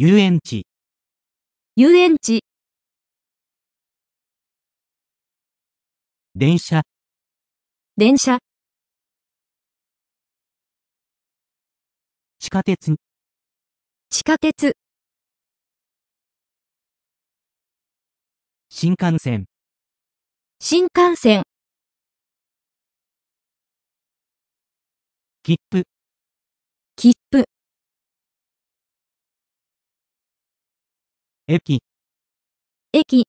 遊園地遊園地電車電車地下鉄地下鉄新幹線新幹線切符切符駅駅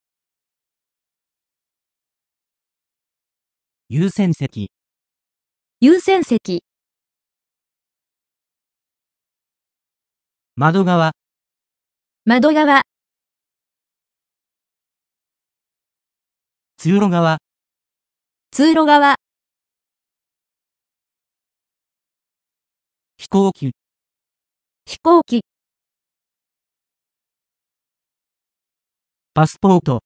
優先席優先席窓側窓側通路側通路側飛行機飛行機パスポート。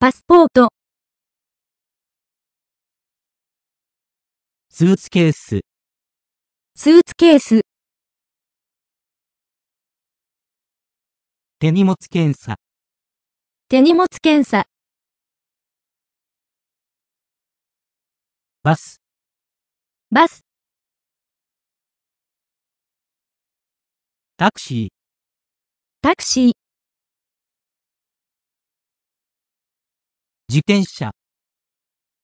パスポート。スーツケース。スーツケース。手荷物検査。手荷物検査。バス。バス。タクシー。タクシー。自転車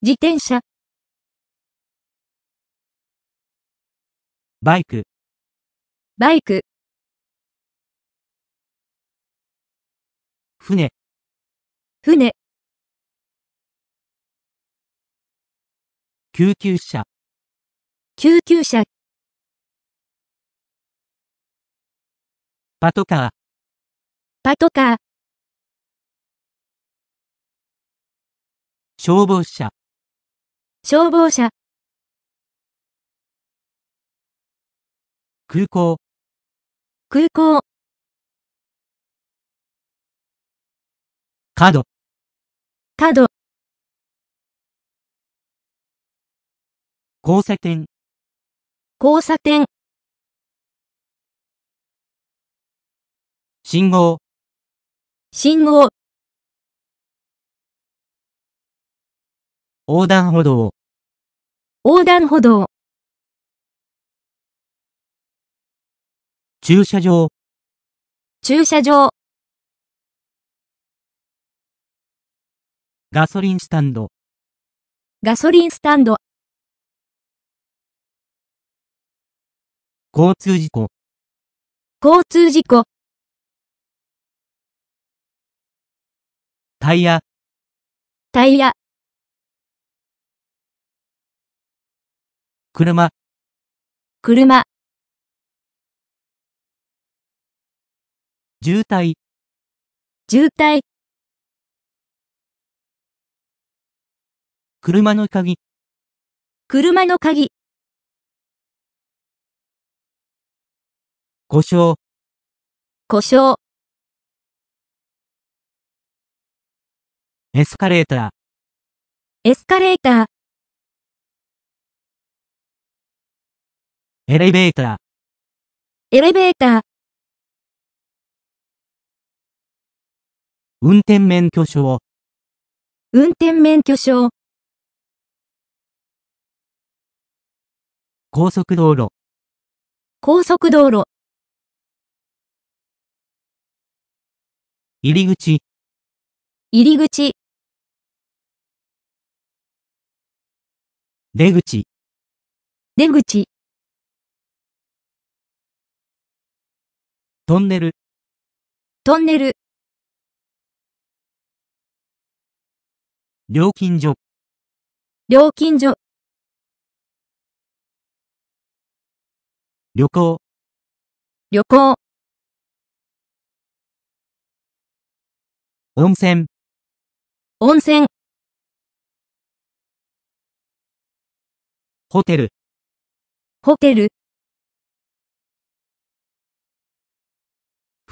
自転車バイクバイク船船救急車救急車パトカーパトカー消防車、消防車、空港、空港、角、角、交差点、交差点、信号、信号、横断歩道、横断歩道、駐車場、駐車場、ガソリンスタンド、ガソリンスタンド、交通事故、交通事故、タイヤ、タイヤ、車、車、渋滞、渋滞、車の鍵、車の鍵、故障、故障、エスカレーター、エスカレーター、エレベーター。エレベーター。運転免許証。運転免許証。高速道路。高速道路。入り口。入り口。出口。出口。トンネル、トンネル、料金所、料金所、旅行、旅行、温泉、温泉、ホテル、ホテル、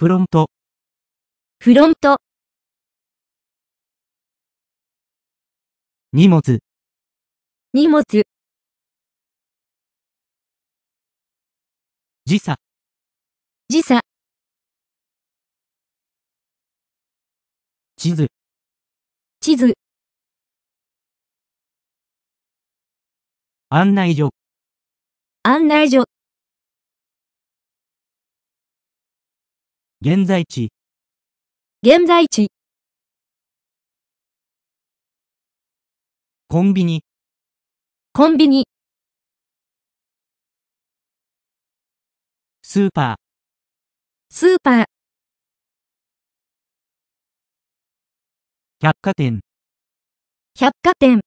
フロント。フロント。荷物。荷物。時差。時差。地図。地図。案内所。案内所。現在地現在地コンビニコンビニスーパースーパー百貨店百貨店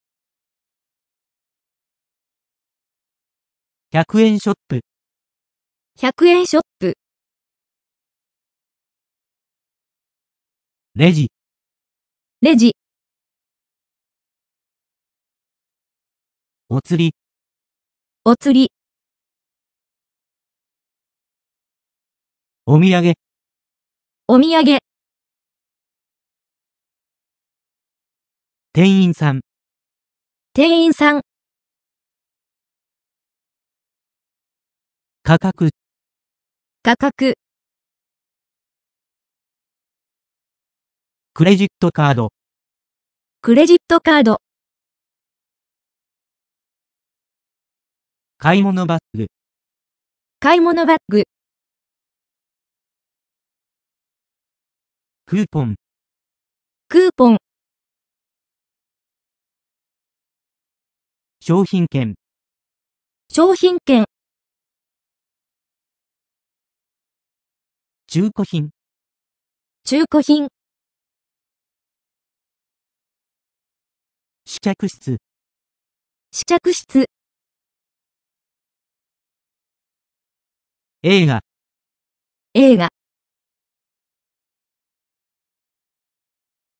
100円ショップ100円ショップレジ、レジ、お釣り、お釣り、お土産、お土産、店員さん、店員さん、価格、価格、クレジットカード。クレジットカード。買い物バッグ。買い物バッグ。クーポン。クーポン。商品券。商品券。中古品。中古品。試着室。試着室。映画。映画。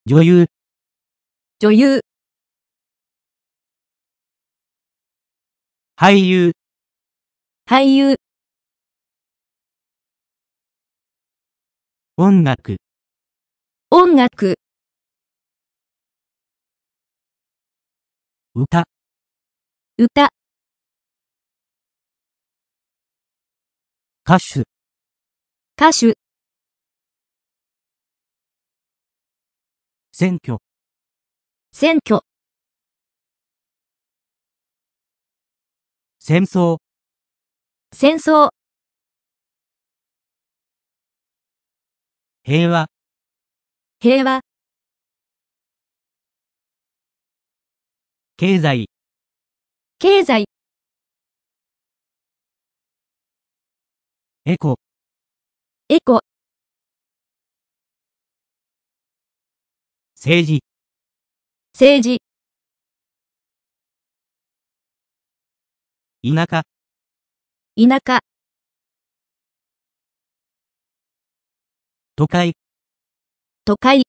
女優。女優。俳優。俳優。音楽。音楽。歌歌歌手歌手選挙選挙戦争戦争平和平和経済経済エコエコ政治政治田舎田舎都会都会